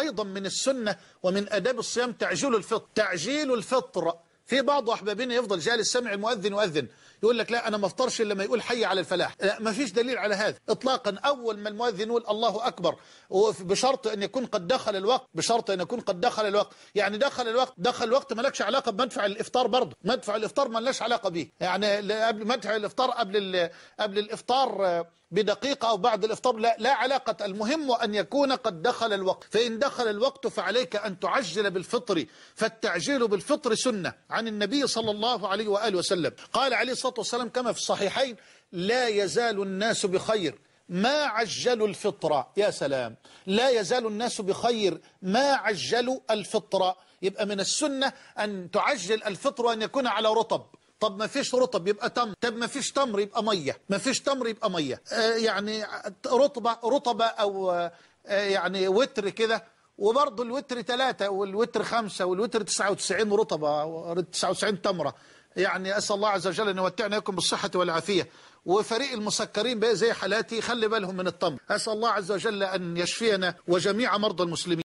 أيضا من السنة ومن أداب الصيام تعجيل الفطر تعجيل الفطر في بعض أحبابنا يفضل جالس سمع المؤذن وأذن يقول لك لا أنا ما افطرش إلا ما يقول حي على الفلاح لا ما فيش دليل على هذا إطلاقا أول ما المؤذن يقول الله أكبر بشرط أن يكون قد دخل الوقت بشرط أن يكون قد دخل الوقت يعني دخل الوقت دخل الوقت مالكش علاقة بمدفع الإفطار برضه مدفع الإفطار مالناش علاقة بيه يعني قبل مدفع الإفطار قبل قبل الإفطار بدقيقة أو بعد الإفطار لا, لا علاقة المهم أن يكون قد دخل الوقت فإن دخل الوقت فعليك أن تعجل بالفطر فالتعجيل بالفطر سنة عن النبي صلى الله عليه وآله وسلم قال عليه الصلاة الصلاة والسلام كما في الصحيحين لا يزال الناس بخير ما عجلوا الفطرة يا سلام لا يزال الناس بخير ما عجلوا الفطرة يبقى من السنة أن تعجل الفطر وأن يكون على رطب طب ما فيش رطب يبقى تمر طب ما فيش تمر يبقى مية ما فيش تمر يبقى مية آه يعني رطبة رطبة أو آه يعني وتر كده وبرضه الوتر ثلاثة والوتر خمسة والوتر 99 رطبة 99 تمرة يعني أسأل الله عز وجل أن يمتعنا إياكم بالصحة والعافية وفريق المسكرين بقى زي حالاتي خلي بالهم من الطمر أسأل الله عز وجل أن يشفينا وجميع مرضى المسلمين